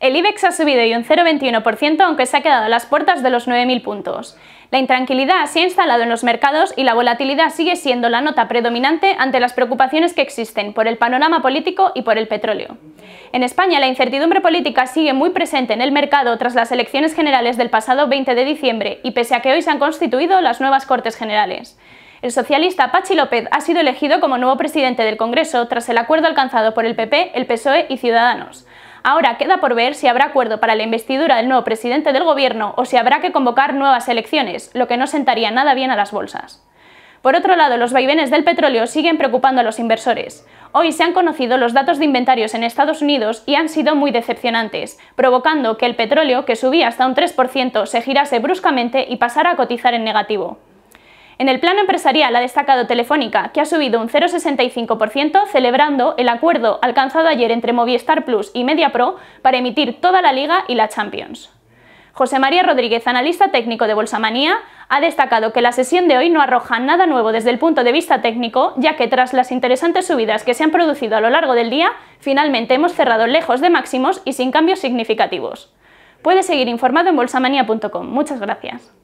El IBEX ha subido y un 0,21% aunque se ha quedado a las puertas de los 9.000 puntos. La intranquilidad se ha instalado en los mercados y la volatilidad sigue siendo la nota predominante ante las preocupaciones que existen por el panorama político y por el petróleo. En España, la incertidumbre política sigue muy presente en el mercado tras las elecciones generales del pasado 20 de diciembre y pese a que hoy se han constituido las nuevas Cortes Generales. El socialista Pachi López ha sido elegido como nuevo presidente del Congreso tras el acuerdo alcanzado por el PP, el PSOE y Ciudadanos. Ahora queda por ver si habrá acuerdo para la investidura del nuevo presidente del gobierno o si habrá que convocar nuevas elecciones, lo que no sentaría nada bien a las bolsas. Por otro lado, los vaivenes del petróleo siguen preocupando a los inversores. Hoy se han conocido los datos de inventarios en Estados Unidos y han sido muy decepcionantes, provocando que el petróleo, que subía hasta un 3%, se girase bruscamente y pasara a cotizar en negativo. En el plano empresarial ha destacado Telefónica, que ha subido un 0,65% celebrando el acuerdo alcanzado ayer entre Movistar Plus y MediaPro para emitir toda la Liga y la Champions. José María Rodríguez, analista técnico de Bolsamanía, ha destacado que la sesión de hoy no arroja nada nuevo desde el punto de vista técnico, ya que tras las interesantes subidas que se han producido a lo largo del día, finalmente hemos cerrado lejos de máximos y sin cambios significativos. Puede seguir informado en bolsamania.com. Muchas gracias.